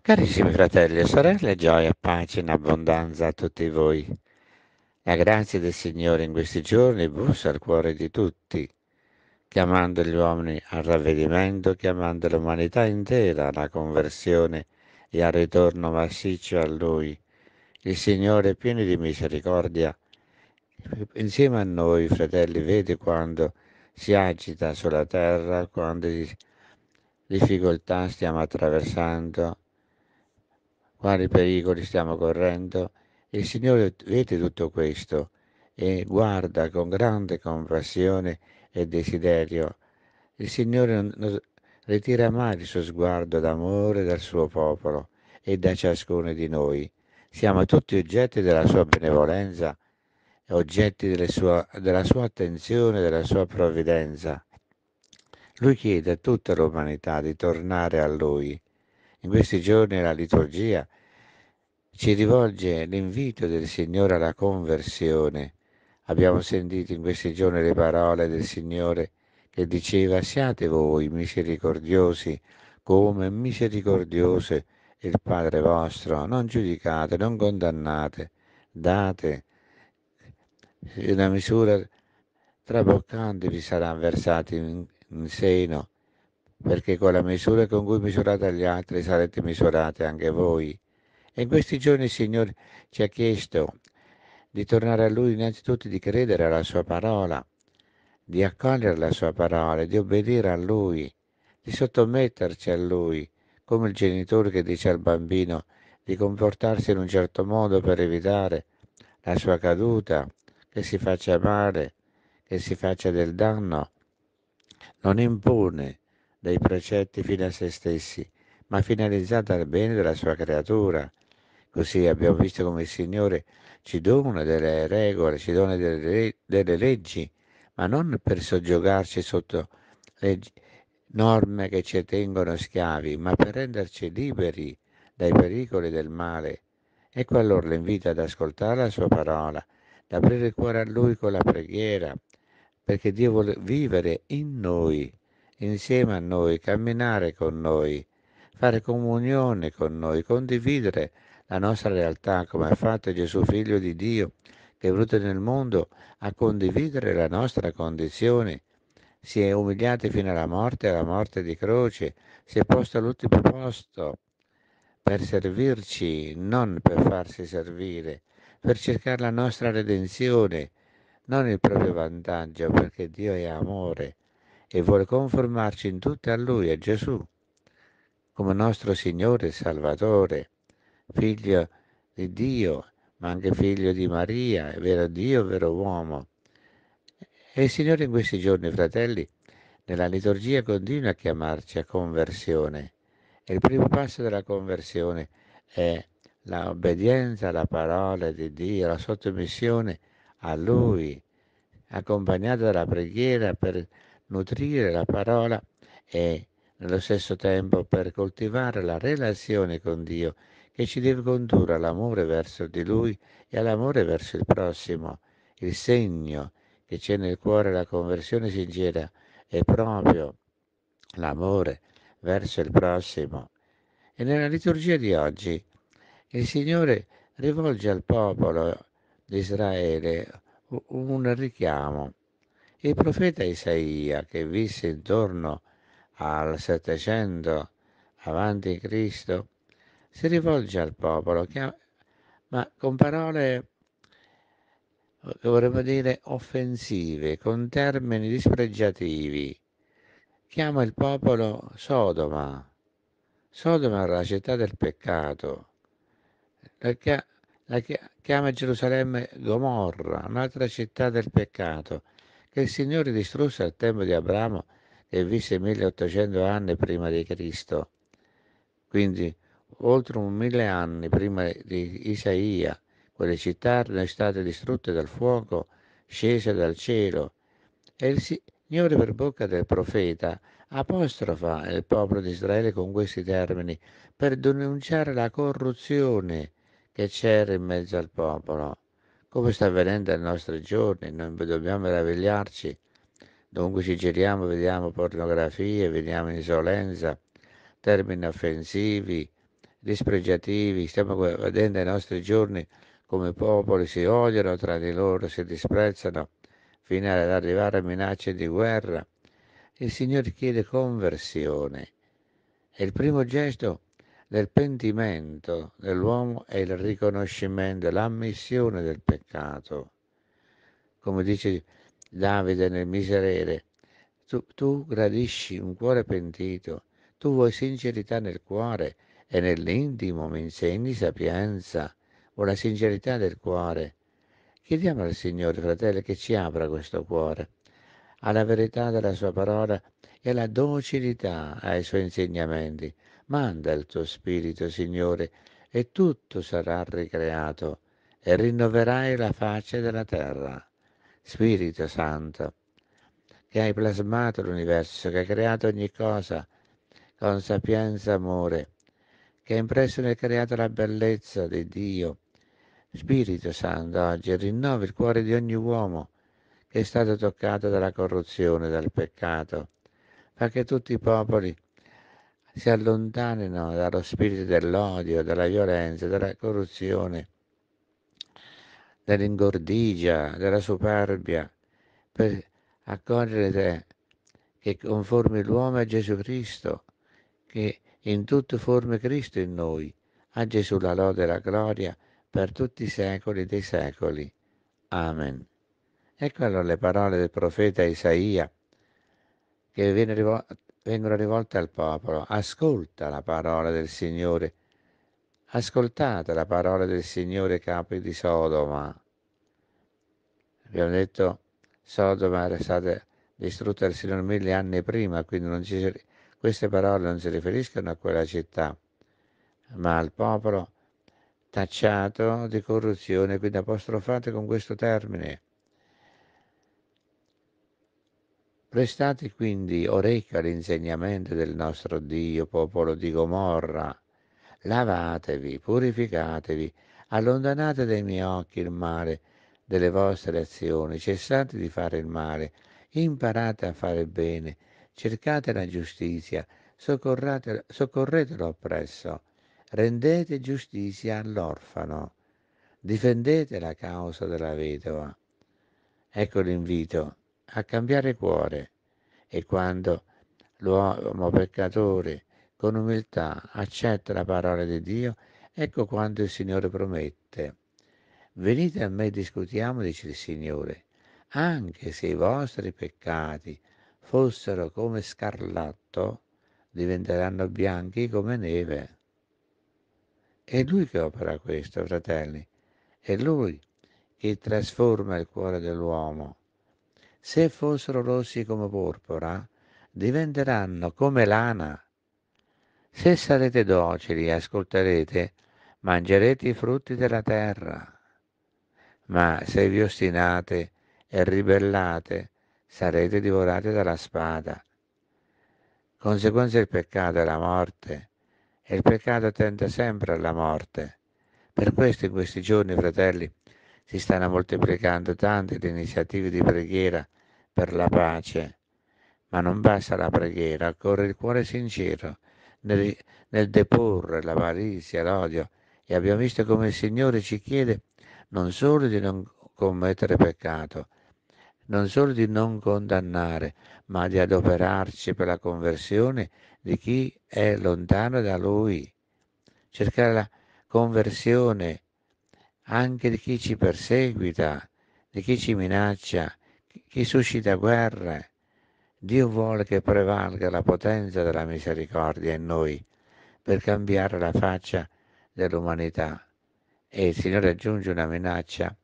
Carissimi fratelli e sorelle, gioia, pace in abbondanza a tutti voi. La grazia del Signore in questi giorni bussa al cuore di tutti, chiamando gli uomini al ravvedimento, chiamando l'umanità intera alla conversione e al ritorno massiccio a Lui. Il Signore, pieno di misericordia, insieme a noi, fratelli, vede quando si agita sulla terra, quante difficoltà stiamo attraversando quali pericoli stiamo correndo. Il Signore vede tutto questo e guarda con grande compassione e desiderio. Il Signore non ritira mai il suo sguardo d'amore dal suo popolo e da ciascuno di noi. Siamo tutti oggetti della sua benevolenza, oggetti sua, della sua attenzione, della sua provvidenza. Lui chiede a tutta l'umanità di tornare a Lui. In questi giorni la liturgia ci rivolge l'invito del Signore alla conversione. Abbiamo sentito in questi giorni le parole del Signore che diceva siate voi misericordiosi come misericordioso il Padre vostro, non giudicate, non condannate, date una misura traboccante vi sarà versata in, in seno, perché con la misura con cui misurate gli altri sarete misurati anche voi. E in questi giorni il Signore ci ha chiesto di tornare a Lui innanzitutto, di credere alla Sua parola, di accogliere la Sua parola, di obbedire a Lui, di sottometterci a Lui, come il genitore che dice al bambino di comportarsi in un certo modo per evitare la sua caduta, che si faccia male, che si faccia del danno. Non impone dei precetti fino a se stessi, ma finalizzata al bene della sua creatura, Così abbiamo visto come il Signore ci dona delle regole, ci dona delle, delle leggi, ma non per soggiogarci sotto leggi, norme che ci tengono schiavi, ma per renderci liberi dai pericoli del male. Ecco allora l'invito ad ascoltare la sua parola, ad aprire il cuore a Lui con la preghiera, perché Dio vuole vivere in noi, insieme a noi, camminare con noi, fare comunione con noi, condividere la nostra realtà come ha fatto Gesù figlio di Dio che è venuto nel mondo a condividere la nostra condizione. Si è umiliato fino alla morte, alla morte di croce, si è posto all'ultimo posto per servirci, non per farsi servire, per cercare la nostra redenzione, non il proprio vantaggio, perché Dio è amore e vuole conformarci in tutte a Lui, a Gesù, come nostro Signore e Salvatore figlio di Dio, ma anche figlio di Maria, vero Dio, vero uomo. E il Signore in questi giorni, fratelli, nella liturgia continua a chiamarci a conversione. E il primo passo della conversione è l'obbedienza alla parola di Dio, la sottomissione a Lui, accompagnata dalla preghiera per nutrire la parola e nello stesso tempo per coltivare la relazione con Dio e ci deve condurre all'amore verso di Lui e all'amore verso il prossimo. Il segno che c'è nel cuore la conversione sincera è proprio l'amore verso il prossimo. E nella liturgia di oggi il Signore rivolge al popolo di Israele un richiamo. Il profeta Isaia, che visse intorno al 700 avanti Cristo, si rivolge al popolo, ma con parole che eh, vorremmo dire offensive, con termini dispregiativi. Chiama il popolo Sodoma. Sodoma era la città del peccato. La, chia- la chia- chiama Gerusalemme Gomorra, un'altra città del peccato, che il Signore distrusse al tempo di Abramo e visse 1800 anni prima di Cristo. Quindi oltre un mille anni prima di Isaia, quelle città erano state distrutte dal fuoco scese dal cielo. E il Signore per bocca del profeta apostrofa il popolo di Israele con questi termini per denunciare la corruzione che c'era in mezzo al popolo, come sta avvenendo ai nostri giorni, non dobbiamo meravigliarci. Dunque ci giriamo, vediamo pornografie, vediamo insolenza, termini offensivi, dispregiativi, stiamo vedendo ai nostri giorni come popoli si odiano tra di loro, si disprezzano, fino ad arrivare a minacce di guerra. Il Signore chiede conversione e il primo gesto del pentimento dell'uomo è il riconoscimento, l'ammissione del peccato. Come dice Davide nel Miserere, tu, tu gradisci un cuore pentito, tu vuoi sincerità nel cuore, e nell'intimo mi insegni sapienza o la sincerità del cuore. Chiediamo al Signore, fratello, che ci apra questo cuore alla verità della sua parola e alla docilità ai suoi insegnamenti. Manda il tuo Spirito, Signore, e tutto sarà ricreato e rinnoverai la faccia della terra. Spirito Santo, che hai plasmato l'universo, che hai creato ogni cosa con sapienza e amore, che ha impresso nel creato la bellezza di Dio. Spirito Santo oggi rinnovi il cuore di ogni uomo che è stato toccato dalla corruzione, dal peccato, fa che tutti i popoli si allontanino dallo spirito dell'odio, della violenza, della corruzione, dell'ingordigia, della superbia, per accogliere te che conformi l'uomo a Gesù Cristo, che è in tutte forme Cristo in noi. A Gesù la lode e la gloria per tutti i secoli dei secoli. Amen. Ecco allora le parole del profeta Isaia che vengono rivolte al popolo. Ascolta la parola del Signore. Ascoltate la parola del Signore capi di Sodoma. Abbiamo detto Sodoma era stata distrutta dal Signore mille anni prima, quindi non ci queste parole non si riferiscono a quella città, ma al popolo tacciato di corruzione, quindi apostrofate con questo termine. Prestate quindi orecchio all'insegnamento del nostro Dio, popolo di Gomorra. Lavatevi, purificatevi, allontanate dai miei occhi il male delle vostre azioni, cessate di fare il male, imparate a fare il bene, cercate la giustizia, soccorrete l'oppresso, rendete giustizia all'orfano, difendete la causa della vedova. Ecco l'invito a cambiare cuore e quando l'uomo peccatore con umiltà accetta la parola di Dio, ecco quando il Signore promette. Venite a me e discutiamo, dice il Signore, anche se i vostri peccati fossero come scarlatto, diventeranno bianchi come neve. È lui che opera questo, fratelli. È lui che trasforma il cuore dell'uomo. Se fossero rossi come porpora, diventeranno come lana. Se sarete docili e ascolterete, mangerete i frutti della terra. Ma se vi ostinate e ribellate, sarete divorati dalla spada. Conseguenza del peccato è la morte e il peccato tende sempre alla morte. Per questo in questi giorni, fratelli, si stanno moltiplicando tante le iniziative di preghiera per la pace. Ma non basta la preghiera, occorre il cuore sincero nel, nel deporre l'avarizia, l'odio. E abbiamo visto come il Signore ci chiede non solo di non commettere peccato, non solo di non condannare, ma di adoperarci per la conversione di chi è lontano da Lui. Cercare la conversione anche di chi ci perseguita, di chi ci minaccia, chi suscita guerre. Dio vuole che prevalga la potenza della misericordia in noi per cambiare la faccia dell'umanità. E il Signore aggiunge una minaccia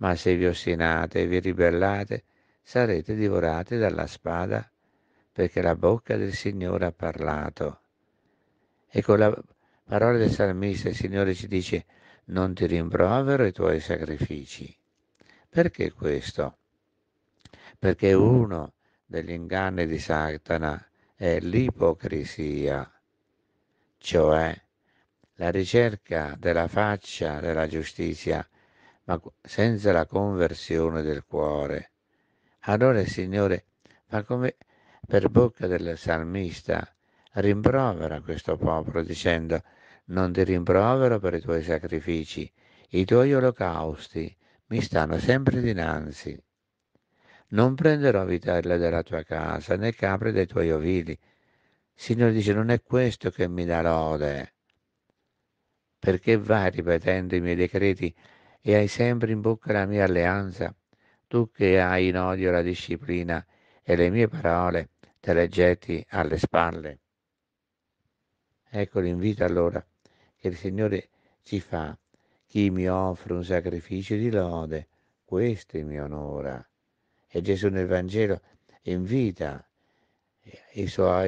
ma se vi ostinate e vi ribellate, sarete divorati dalla spada, perché la bocca del Signore ha parlato. E con la parola del salmista il Signore ci dice, non ti rimprovero i tuoi sacrifici. Perché questo? Perché uno degli inganni di Satana è l'ipocrisia, cioè la ricerca della faccia della giustizia ma senza la conversione del cuore. Allora il Signore, fa come per bocca del salmista, rimprovera questo popolo dicendo non ti rimprovero per i tuoi sacrifici, i tuoi olocausti mi stanno sempre dinanzi. Non prenderò vitella della tua casa, né capre dei tuoi ovili. Signore dice, non è questo che mi dà lode, perché vai ripetendo i miei decreti e hai sempre in bocca la mia alleanza, tu che hai in odio la disciplina e le mie parole te le getti alle spalle. Ecco l'invito allora che il Signore ci fa. Chi mi offre un sacrificio di lode, questo mi onora. E Gesù nel Vangelo invita i suoi